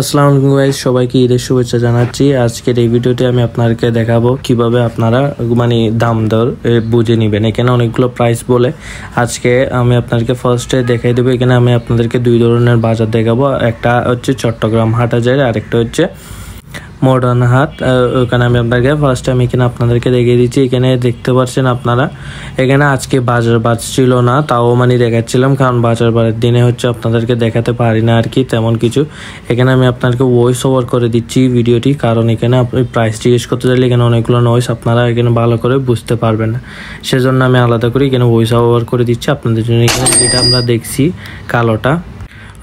আসসালামু আলাইকুম গাইস সবাইকে ঈদের শুভেচ্ছা জানাচ্ছি আজকের এই ভিডিওতে আমি আপনাদেরকে দেখাবো কিভাবে আপনারা মানে দাম দর বুঝে নেবেন এখানে অনেকগুলো প্রাইস বলে আজকে আমি আপনাদেরকে ফার্স্টে দেখাই দেবো এখানে আমি আপনাদেরকে দুই ধরনের বাজার দেখাবো একটা হচ্ছে চট্টগ্রাম হাট হাটাজারি আরেকটা হচ্ছে মডার্ন হাত uh, ওখানে আমি আপনাকে ফার্স্ট টাইম এখানে আপনাদেরকে দেখিয়ে দিচ্ছি এখানে দেখতে পাচ্ছেন আপনারা এখানে আজকে বাজার বাজ ছিল না তাও মানে দেখাচ্ছিলাম কারণ বাজার বারের দিনে হচ্ছে আপনাদেরকে দেখাতে পারি না আর কি তেমন কিছু এখানে আমি আপনাকে ওয়েস ওভার করে দিচ্ছি ভিডিওটি কারণ এখানে আপনি প্রাইস জিজ্ঞেস করতে চাইলে এখানে অনেকগুলো নয়েস আপনারা এখানে ভালো করে বুঝতে পারবেন না সেজন্য আমি আলাদা করে এখানে ওয়েস ওভার করে দিচ্ছি আপনাদের জন্য এখানে যেটা আমরা দেখছি কালোটা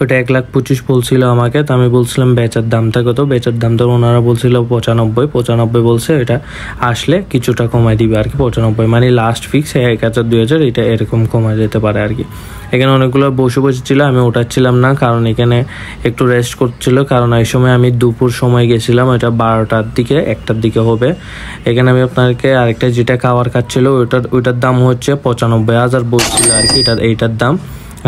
ওটা এক লাখ পঁচিশ বলছিল আমাকে তো আমি বলছিলাম বেচার দামটা কত বেচার দামটা ওনারা বলছিল পঁচানব্বই পঁচানব্বই বলছে এটা আসলে কিছুটা কমায় দিবে আর কি পঁচানব্বই মানে লাস্ট ফিক্স এক হাজার দুই হাজার এটা এরকম কমা যেতে পারে আর কি এখানে অনেকগুলো বসে বসে ছিল আমি ওঠাচ্ছিলাম না কারণ এখানে একটু রেস্ট করছিল কারণ এই সময় আমি দুপুর সময় গেছিলাম ওইটা বারোটার দিকে একটার দিকে হবে এখানে আমি আপনাকে আরেকটা যেটা খাওয়ার খাচ্ছিল ওইটার ওইটার দাম হচ্ছে পঁচানব্বই হাজার বলছিল আর কি এটা এইটার দাম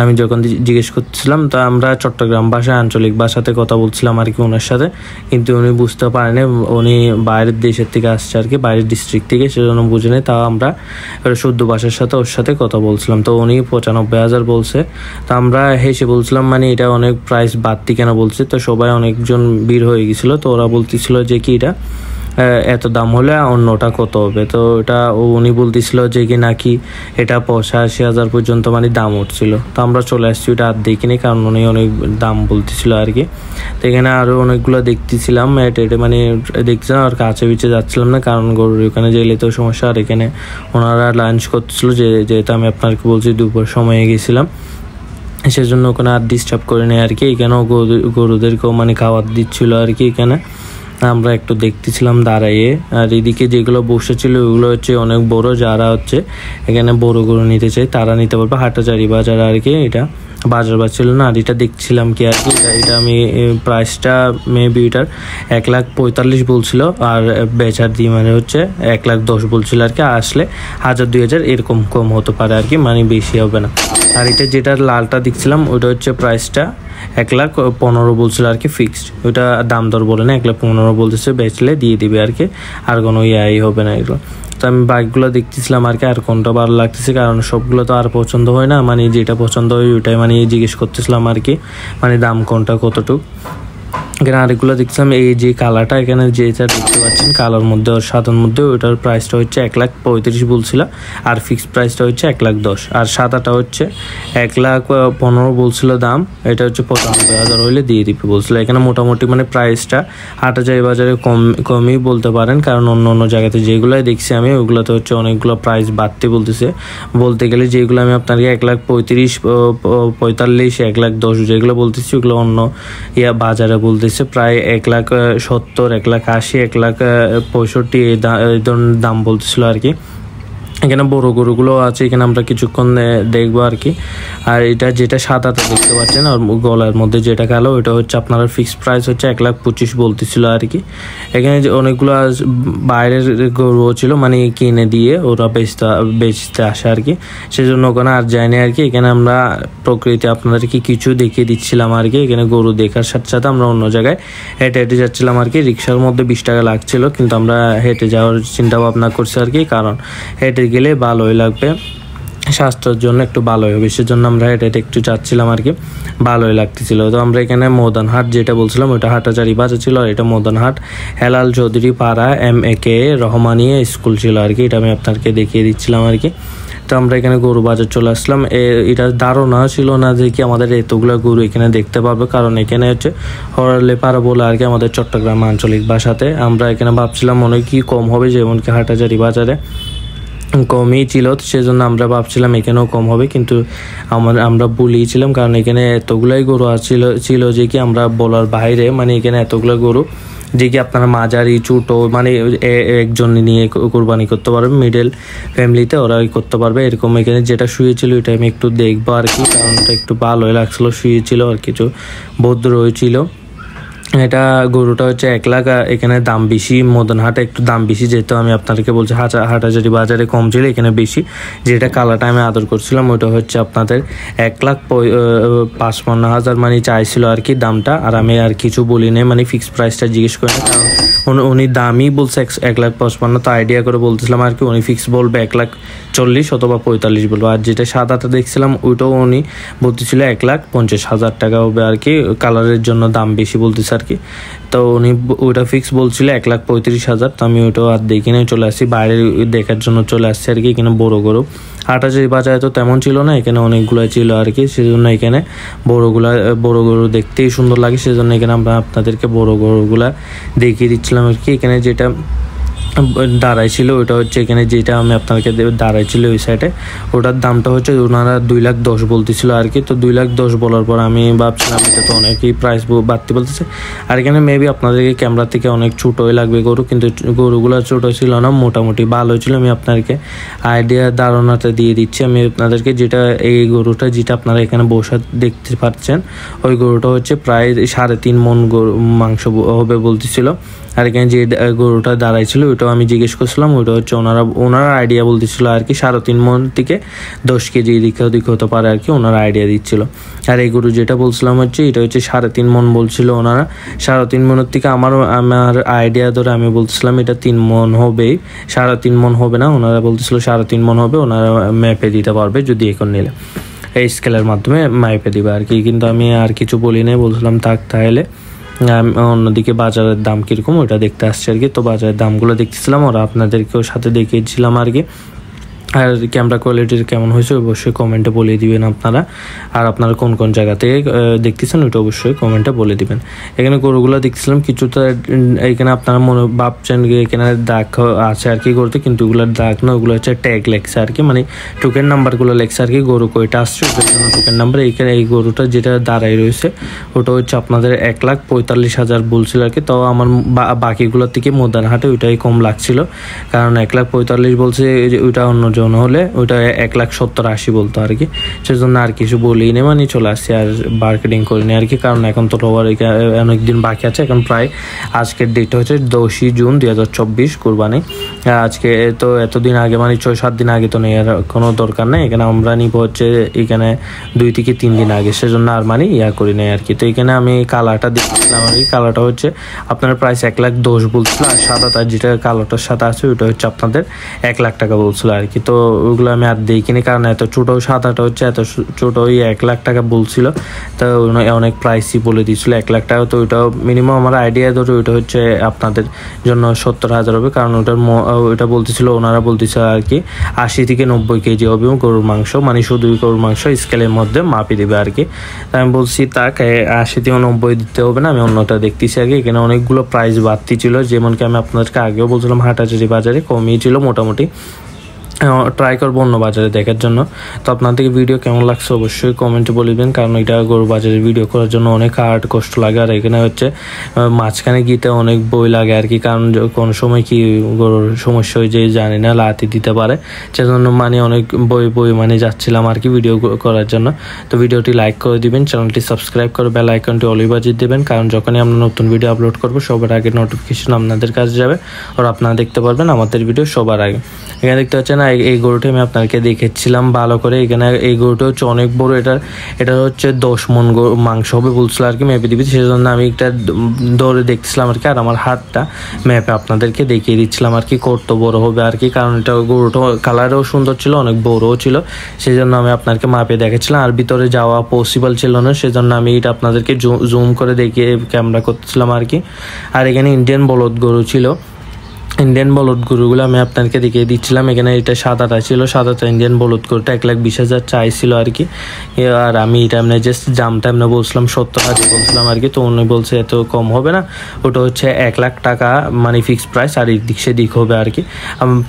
আমি যখন জিজ্ঞেস করছিলাম তা আমরা চট্টগ্রাম ভাষায় আঞ্চলিক ভাষাতে কথা বলছিলাম আর কি ওনার সাথে কিন্তু উনি বুঝতে পারেনি উনি বাইরের দেশের থেকে আসছে আর কি বাইরের ডিস্ট্রিক্ট থেকে সেজন্য বুঝে নেই তাও আমরা শুদ্ধ ভাষার সাথে ওর সাথে কথা বলছিলাম তো উনি পঁচানব্বই হাজার বলছে তো আমরা হেসে বলছিলাম মানে এটা অনেক প্রাইস বাড়তি কেন বলছে তো সবাই অনেকজন ভিড় হয়ে গেছিলো তো ওরা বলতেছিল যে কি এটা এত দাম হলে অন্যটা কত হবে তো এটা উনি বলতেছিল যে কি নাকি এটা পঁচাশি হাজার পর্যন্ত মানে দাম উঠছিল তো আমরা চলে আসছি ওটা আর দেখিনি কারণ উনি অনেক দাম বলতেছিল আর কি তো এখানে আরও অনেকগুলো দেখতেছিলাম এটা মানে দেখছিলাম আর কাছে পিছিয়ে যাচ্ছিলাম না কারণ গরুর ওখানে যেলে তো সমস্যা আর এখানে ওনারা লাঞ্চ করতেছিল যে যেহেতু আমি আপনাকে বলছি দুপুর সময়ে গেছিলাম সেজন্য ওখানে আর ডিস্টার্ব করে নেয় আর কি এখানেও গরুদেরকেও মানে খাবার দিচ্ছিলো আর কি এখানে আমরা একটু দেখতেছিলাম দাঁড়াইয়ে আর এদিকে যেগুলো বসেছিল ওগুলো হচ্ছে অনেক বড় যারা হচ্ছে এখানে বড় গরু নিতে চাই তারা নিতে পারবে হাটাচারি বাজার আর কি এটা বাজার বাজছিল না আর এটা দেখছিলাম কি আর কি এটা আমি প্রাইসটা মেবি এটার এক লাখ পঁয়তাল্লিশ বলছিল আর বেচার দিয়ে মানে হচ্ছে এক লাখ দশ বলছিল আর কি আসলে হাজার দুই হাজার এরকম কম হতে পারে আর কি মানে বেশি হবে না আর এটা যেটা লালটা দেখছিলাম ওটা হচ্ছে প্রাইসটা এক লাখ পনেরো বলছিল আর কি ফিক্সড ওইটা দাম দর বলে না এক লাখ পনেরো বলতেছে বেচলে দিয়ে দিবে আর কি আর কোনো ইয়াই হবে না এগুলো তো আমি বাইকগুলো দেখতেছিলাম আর কি আর কোনটা ভালো লাগতেছে কারণ সবগুলো তো আর পছন্দ হয় না মানে যেটা পছন্দ হয় ওইটাই মানে জিজ্ঞেস করতেছিলাম আর কি মানে দাম কোনটা কতটুকু এখানে আরেকগুলো দেখছিলাম এই যে কালারটা এখানে যেটা দেখতে পাচ্ছেন কালোর মধ্যে আর সাদার মধ্যে ওইটার প্রাইসটা হচ্ছে এক লাখ পঁয়ত্রিশ বলছিল আর ফিক্সড প্রাইসটা হচ্ছে এক লাখ দশ আর সাদাটা হচ্ছে এক লাখ পনেরো বলছিল দাম এটা হচ্ছে পঁচানব্বই হাজার হইলে দিয়ে দিবে বলছিল এখানে মোটামুটি মানে প্রাইসটা হাট হাজার বাজারে কম কমই বলতে পারেন কারণ অন্য অন্য জায়গাতে যেগুলোই দেখছি আমি ওগুলোতে হচ্ছে অনেকগুলো প্রাইস বাড়তে বলতেছে বলতে গেলে যেগুলো আমি আপনাকে এক লাখ পঁয়ত্রিশ পঁয়তাল্লিশ এক লাখ দশ যেগুলো বলতেছি ওগুলো অন্য ইয়া বাজারে বলতেছে প্রায় এক লাখ সত্তর এক লাখ আশি এক লাখ পঁয়ষট্টি দাম বলতেছিল আর কি এখানে বড় গরুগুলো আছে এখানে আমরা কিছুক্ষণ দেখবো আর কি আর এটা যেটা সাদাতে দেখতে পাচ্ছেন আর গলার মধ্যে যেটা কালো ওটা হচ্ছে আপনার ফিক্স প্রাইস হচ্ছে এক লাখ পঁচিশ বলতেছিল আর কি এখানে যে অনেকগুলো বাইরের গরুও ছিল মানে কিনে দিয়ে ওরা বেচতে বেচতে আসে আর কি সেজন্য ওখানে আর যায়নি আর কি এখানে আমরা প্রকৃতি আপনাদেরকে কিছু দেখিয়ে দিচ্ছিলাম আর কি এখানে গরু দেখার সাথে সাথে আমরা অন্য জায়গায় হেঁটে হেঁটে যাচ্ছিলাম আর কি রিক্সার মধ্যে বিশ টাকা লাগছিল কিন্তু আমরা হেঁটে যাওয়ার চিন্তা ভাবনা করছি আর কি কারণ হেঁটে গেলে ভালোই লাগবে স্বাস্থ্যের জন্য একটু ভালোই হবে সেজন্য আমরা এটা এটা একটু চাচ্ছিলাম আর কি ভালোই লাগতেছিল তো আমরা এখানে হাট যেটা বলছিলাম ওইটা হাটাচারি বাজার ছিল আর এটা হাট হেলাল চৌধুরী পাড়া M A K Rahmania school ছিল আর কি এটা আমি আপনাকে দেখিয়ে দিচ্ছিলাম আর কি তো আমরা এখানে গরু বাজার চলে আসলাম এটা ধারণা ছিল না যে কি আমাদের এতগুলো গরু এখানে দেখতে পাবে কারণ এখানে হচ্ছে হরলে পাড়া বলে আর কি আমাদের চট্টগ্রাম আঞ্চলিক ভাষাতে আমরা এখানে ভাবছিলাম মনে কি কম হবে যেমন কি হাটাচারি বাজারে কমই ছিল সেজন্য আমরা ভাবছিলাম এখানেও কম হবে কিন্তু আমার আমরা বলিয়েছিলাম কারণ এখানে এতগুলাই গরু আছিল ছিল যে কি আমরা বলার বাইরে মানে এখানে এতগুলো গরু যে কি আপনারা মাঝারি ছোটো মানে একজন নিয়ে কোরবানি করতে পারবে মিডল ফ্যামিলিতে ওরা করতে পারবে এরকম এখানে যেটা শুয়েছিল ওইটা আমি একটু দেখবো আর কি কারণটা একটু ভালোই লাগছিলো শুয়েছিল আর কিছু ভদ্র হয়েছিলো এটা গরুটা হচ্ছে এক লাখ এখানে দাম বেশি মদনহাটে একটু দাম বেশি যেহেতু আমি আপনাদেরকে বলছি হাজার যদি বাজারে কম ছিল এখানে বেশি যেটা কালাটা আমি আদর করছিলাম ওইটা হচ্ছে আপনাদের এক লাখ পাঁচপান্ন হাজার মানে চাইছিল আর কি দামটা আর আমি আর কিছু বলি নাই মানে ফিক্সড প্রাইসটা জিজ্ঞেস করি না কারণ উনি দামই বলছে এক লাখ পঁচপান্ন তো আইডিয়া করে বলতেছিলাম আর কি উনি ফিক্স বলবে এক লাখ চল্লিশ অথবা পঁয়তাল্লিশ বলবো আর যেটা সাদাটা দেখছিলাম ওইটাও উনি বলতেছিল এক লাখ পঞ্চাশ হাজার টাকা হবে আর কি কালারের জন্য দাম বেশি বলতেছে আর কি তো উনি ওইটা ফিক্স বলছিল এক লাখ পঁয়ত্রিশ হাজার তো আমি ওইটাও আর দেখি না চলে আসছি বাইরে দেখার জন্য চলে আসছি আর কি এখানে বড় গরু হাটাজারি বাজারে তো তেমন ছিল না এখানে অনেকগুলো ছিল আর কি সেজন্য এখানে বড়োগুলা বড় গরু দেখতেই সুন্দর লাগে সেজন্য এখানে আমরা আপনাদেরকে বড় গরুগুলা দেখিয়ে দিচ্ছিলাম আর কি এখানে যেটা ছিল ওটা হচ্ছে এখানে যেটা আমি আপনাকে ছিল ওই সাইডে ওটার দামটা হচ্ছে ওনারা দুই লাখ দশ বলতেছিল আর কি তো দুই লাখ দশ বলার পর আমি ভাবছিলাম এটা তো অনেকই প্রাইস বাড়তি বলতেছে আর এখানে মেবি আপনাদেরকে ক্যামেরা থেকে অনেক ছোটোই লাগবে গরু কিন্তু গরুগুলো ছোটো ছিল না মোটামুটি ভালো ছিল আমি আপনাদেরকে আইডিয়া ধারণাটা দিয়ে দিচ্ছি আমি আপনাদেরকে যেটা এই গরুটা যেটা আপনারা এখানে বসা দেখতে পাচ্ছেন ওই গরুটা হচ্ছে প্রায় সাড়ে তিন মন গরু মাংস হবে বলতেছিল আর এখানে যে গরুটা দাঁড়াইছিল ওইটাও আমি জিজ্ঞেস করছিলাম ওইটা হচ্ছে ওনারা ওনারা আইডিয়া বলতেছিল আর কি সাড়ে তিন মন থেকে দশ কেজি এদিকে ওদিক হতে পারে আর কি ওনারা আইডিয়া দিচ্ছিল আর এই গরু যেটা বলছিলাম হচ্ছে এটা হচ্ছে সাড়ে তিন মন বলছিল ওনারা সাড়ে তিন মনের থেকে আমার আমার আইডিয়া ধরে আমি বলছিলাম এটা তিন মন হবে সাড়ে তিন মন হবে না ওনারা বলতেছিল সাড়ে তিন মন হবে ওনারা ম্যাপে দিতে পারবে যদি এখন নিলে এই স্কেলের মাধ্যমে মাইপে দিবে আর কি কিন্তু আমি আর কিছু বলি নাই বলছিলাম থাক তাহলে অন্যদিকে বাজারের দাম কীরকম ওইটা দেখতে আসছি আর কি তো বাজারের দামগুলো দেখতেছিলাম ওরা আপনাদেরকেও সাথে দেখিয়েছিলাম আর কি আর ক্যামেরা কোয়ালিটির কেমন হয়েছে অবশ্যই কমেন্টে বলে দিবেন আপনারা আর আপনারা কোন কোন জায়গা থেকে দেখতেছেন ওইটা অবশ্যই কমেন্টে বলে দিবেন এখানে গরুগুলো দেখছিলাম কিছুটা এখানে আপনারা মনে ভাবছেন এখানে দাগ আছে আর কি গরুতে কিন্তু ওগুলোর দাগ না ওগুলো হচ্ছে ট্যাগ লেখছে আর কি মানে টোকেন নাম্বারগুলো লেখছে আর কি গরু কয়টা আসছে টোকেন নাম্বার এইখানে এই গরুটা যেটা দাঁড়াই রয়েছে ওটা হচ্ছে আপনাদের এক লাখ পঁয়তাল্লিশ হাজার বলছিল আর কি তাও আমার বাকিগুলোর থেকে মোদানহাটে ওইটাই কম লাগছিল কারণ এক লাখ পঁয়তাল্লিশ বলছে ওইটা অন্যজন হলে ওইটা এক লাখ সত্তর আশি বলতো আর কি সেজন্য আর কিছু বলি নি মানে চলে আসছি আর মার্কেটিং করিনি আর কি কারণ এখন তো রোবার অনেক দিন বাকি আছে এখন প্রায় আজকের ডেট হচ্ছে দশই জুন দুই হাজার চব্বিশ কোরবানি আজকে তো এতদিন আগে মানে ছয় সাত দিন আগে তো নেই আর কোনো দরকার নেই এখানে আমরা নিব হচ্ছে এখানে দুই থেকে তিন দিন আগে সেজন্য আর মানে ইয়া করি নাই আর কি তো এখানে আমি কালারটা দেখছিলাম আর কি কালারটা হচ্ছে আপনার প্রাইস এক লাখ দশ বলছিল আর সাদা তার যেটা কালারটার সাথে আছে ওইটা হচ্ছে আপনাদের এক লাখ টাকা বলছিল আর কি তো ওগুলো আমি আর কিনি কারণ এত ছোটো সাদাটা হচ্ছে এত ছোটো ওই এক লাখ টাকা বলছিল তো অনেক প্রাইসই বলে দিয়েছিল এক লাখ টাকা তো ওইটাও মিনিমাম আমার আইডিয়া ধরো ওইটা হচ্ছে আপনাদের জন্য সত্তর হাজার হবে কারণ ওটার ওইটা বলতেছিল ওনারা বলতেছিল আর কি আশি থেকে নব্বই কেজি হবে গরুর মাংস মানে শুধুই গরুর মাংস স্কেলের মধ্যে মাপি দেবে আর কি আমি বলছি তাকে আশি থেকে নব্বই দিতে হবে না আমি অন্যটা দেখতেছি আগে এখানে অনেকগুলো প্রাইস বাড়তি ছিল যেমনকি আমি আপনাদেরকে আগেও বলছিলাম হাটাচারি বাজারে কমিয়েছিল মোটামুটি ট্রাই করবো অন্য বাজারে দেখার জন্য তো আপনাদেরকে ভিডিও কেমন লাগছে অবশ্যই কমেন্টে বলবেন কারণ এটা গরু বাজারে ভিডিও করার জন্য অনেক হার্ড কষ্ট লাগে আর এখানে হচ্ছে মাঝখানে গিতে অনেক বই লাগে আর কি কারণ কোন সময় কি গরুর সমস্যা হয়ে যে জানি না লাতি দিতে পারে সেজন্য মানে অনেক বই বই মানে যাচ্ছিলাম আর কি ভিডিও করার জন্য তো ভিডিওটি লাইক করে দিবেন চ্যানেলটি সাবস্ক্রাইব করে বেল আইকনটি অলি বাজিয়ে দেবেন কারণ যখনই আমরা নতুন ভিডিও আপলোড করবো সবার আগে নোটিফিকেশন আপনাদের কাছে যাবে আর আপনারা দেখতে পারবেন আমাদের ভিডিও সবার আগে এখানে দেখতে পাচ্ছেন হ্যাঁ, এই গরুটি আমি আপনাকে দেখেছিলাম ভালো করে এখানে এই গরুটা হচ্ছে অনেক বড় এটা এটা হচ্ছে দশ মন মাংস হবে বলছিল আর কি মেপে দিবি সেজন্য আমি একটা দৌড়ে দেখছিলাম আর কি আর আমার হাতটা ম্যাপে আপনাদেরকে দেখিয়ে দিচ্ছিলাম আর কি কত বড় হবে আর কি কারণ এটা গরুটা কালারও সুন্দর ছিল অনেক বড়ও ছিল সেজন্য আমি আপনাকে মাপে দেখেছিলাম আর ভিতরে যাওয়া পসিবল ছিল না সেজন্য আমি এটা আপনাদেরকে জুম করে দেখিয়ে ক্যামেরা করতেছিলাম আর কি আর এখানে ইন্ডিয়ান বলদ গরু ছিল ইন্ডিয়ান বলদ গরুগুলো আমি আপনাকে দেখিয়ে দিচ্ছিলাম এখানে এটা সাদাটা ছিল সাদাটা ইন্ডিয়ান বলদ গরুটা এক লাখ বিশ হাজার চাইছিল আর কি আর আমি এটা আপনার জাস্ট টাইম না বলছিলাম সত্তর হাজার বলছিলাম আর কি তো উনি বলছে এত কম হবে না ওটা হচ্ছে এক লাখ টাকা মানে ফিক্স প্রাইস আর এদিক সেদিক হবে আর কি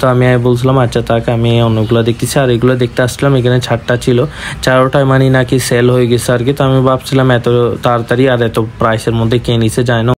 তো আমি বলছিলাম আচ্ছা তাকে আমি অন্যগুলো দেখতেছি আর এগুলো দেখতে আসছিলাম এখানে ছাড়টা ছিল চারোটায় মানে নাকি সেল হয়ে গেছে আর কি তো আমি ভাবছিলাম এত তাড়াতাড়ি আর এত প্রাইসের মধ্যে কে নিছে যায় না